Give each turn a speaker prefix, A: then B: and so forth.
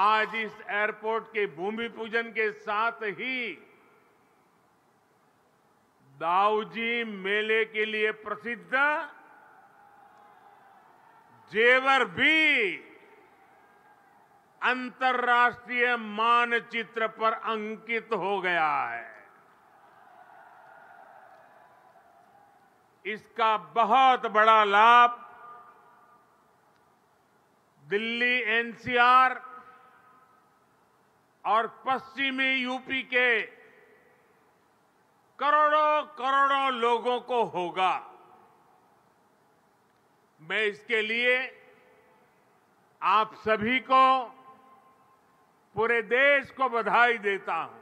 A: आज इस एयरपोर्ट के भूमि पूजन के साथ ही दाऊजी मेले के लिए प्रसिद्ध जेवर भी अंतर्राष्ट्रीय मानचित्र पर अंकित हो गया है इसका बहुत बड़ा लाभ दिल्ली एनसीआर और पश्चिमी यूपी के करोड़ों करोड़ों लोगों को होगा मैं इसके लिए आप सभी को पूरे देश को बधाई देता हूं